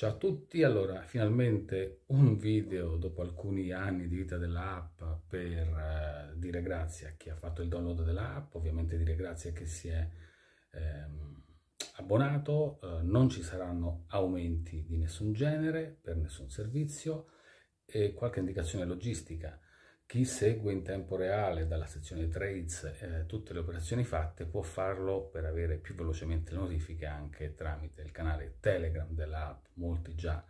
Ciao a tutti, allora finalmente un video dopo alcuni anni di vita dell'app per eh, dire grazie a chi ha fatto il download dell'app, ovviamente dire grazie a chi si è ehm, abbonato, eh, non ci saranno aumenti di nessun genere per nessun servizio e qualche indicazione logistica. Chi segue in tempo reale dalla sezione trades eh, tutte le operazioni fatte può farlo per avere più velocemente le notifiche anche tramite il canale Telegram dell'app, molti già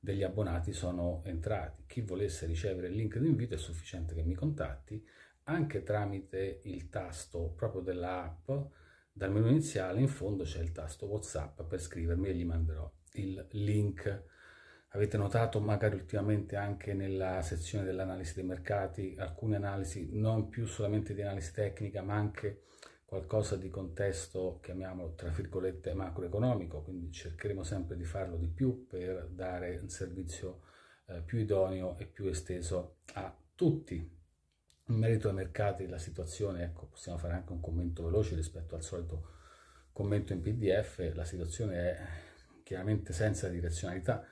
degli abbonati sono entrati. Chi volesse ricevere il link di invito è sufficiente che mi contatti anche tramite il tasto proprio dell'app, dal menu iniziale in fondo c'è il tasto WhatsApp per scrivermi e gli manderò il link Avete notato magari ultimamente anche nella sezione dell'analisi dei mercati alcune analisi non più solamente di analisi tecnica ma anche qualcosa di contesto, chiamiamolo tra virgolette, macroeconomico, quindi cercheremo sempre di farlo di più per dare un servizio eh, più idoneo e più esteso a tutti. In merito ai mercati, la situazione, ecco, possiamo fare anche un commento veloce rispetto al solito commento in PDF, la situazione è chiaramente senza direzionalità,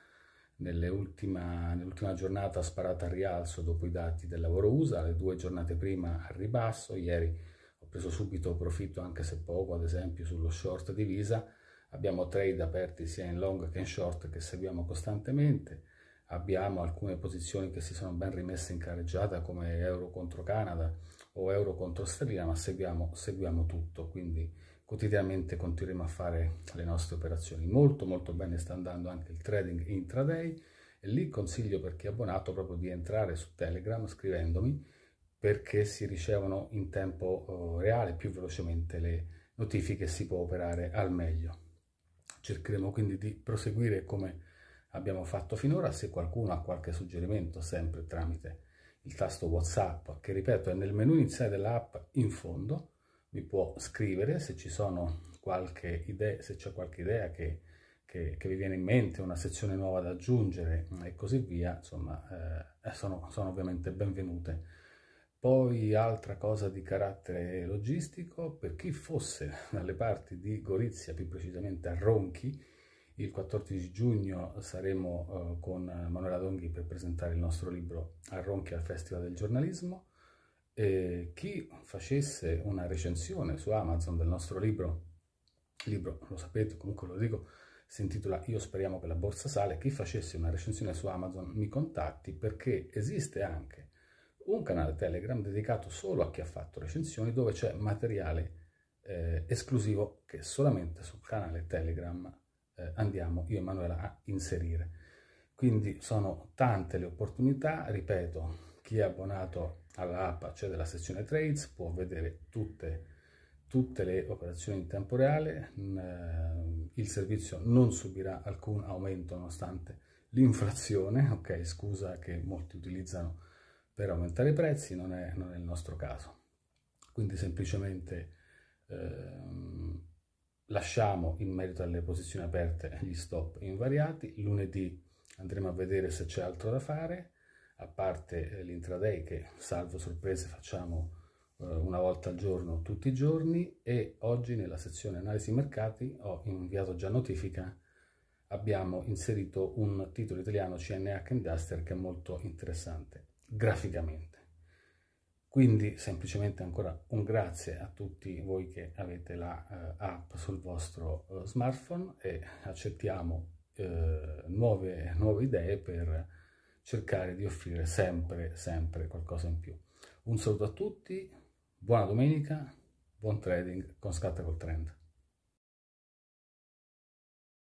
nell'ultima, nell'ultima giornata sparata al rialzo dopo i dati del lavoro USA, le due giornate prima al ribasso, ieri ho preso subito profitto anche se poco, ad esempio sullo short di Visa, abbiamo trade aperti sia in long che in short che seguiamo costantemente, abbiamo alcune posizioni che si sono ben rimesse in carreggiata come euro contro Canada o euro contro sterlina, ma seguiamo, seguiamo tutto, quindi quotidianamente continueremo a fare le nostre operazioni. Molto molto bene sta andando anche il trading intraday e lì consiglio per chi è abbonato proprio di entrare su Telegram scrivendomi perché si ricevono in tempo eh, reale più velocemente le notifiche e si può operare al meglio. Cercheremo quindi di proseguire come abbiamo fatto finora, se qualcuno ha qualche suggerimento sempre tramite il tasto WhatsApp, che ripeto è nel menu iniziale dell'app in fondo, mi può scrivere se ci sono qualche idea, se c'è qualche idea che, che, che, vi viene in mente, una sezione nuova da aggiungere e così via, insomma, eh, sono, sono ovviamente benvenute. Poi altra cosa di carattere logistico, per chi fosse dalle parti di Gorizia, più precisamente a Ronchi, il 14 giugno saremo eh, con Manuela Donghi per presentare il nostro libro a Ronchi al Festival del Giornalismo eh, chi facesse una recensione su Amazon del nostro libro, libro lo sapete, comunque lo dico, si intitola Io speriamo che la borsa sale, chi facesse una recensione su Amazon mi contatti perché esiste anche un canale Telegram dedicato solo a chi ha fatto recensioni dove c'è materiale eh, esclusivo che solamente sul canale Telegram eh, andiamo io e Manuela a inserire. Quindi sono tante le opportunità, ripeto, chi è abbonato all'APA, cioè della sezione Trades, può vedere tutte, tutte le operazioni in tempo reale, mm, eh, il servizio non subirà alcun aumento nonostante l'inflazione, ok, scusa che molti utilizzano per aumentare i prezzi, non è, non è il nostro caso. Quindi semplicemente ehm, lasciamo in merito alle posizioni aperte gli stop invariati, lunedì andremo a vedere se c'è altro da fare, a parte eh, l'intraday che salvo sorprese facciamo eh, una volta al giorno tutti i giorni e oggi nella sezione analisi mercati ho inviato già notifica abbiamo inserito un titolo italiano CNH Industrial che è molto interessante graficamente quindi semplicemente ancora un grazie a tutti voi che avete la uh, app sul vostro uh, smartphone e accettiamo uh, nuove, nuove idee per cercare di offrire sempre, sempre qualcosa in più. Un saluto a tutti, buona domenica, buon trading con Scatta col Trend.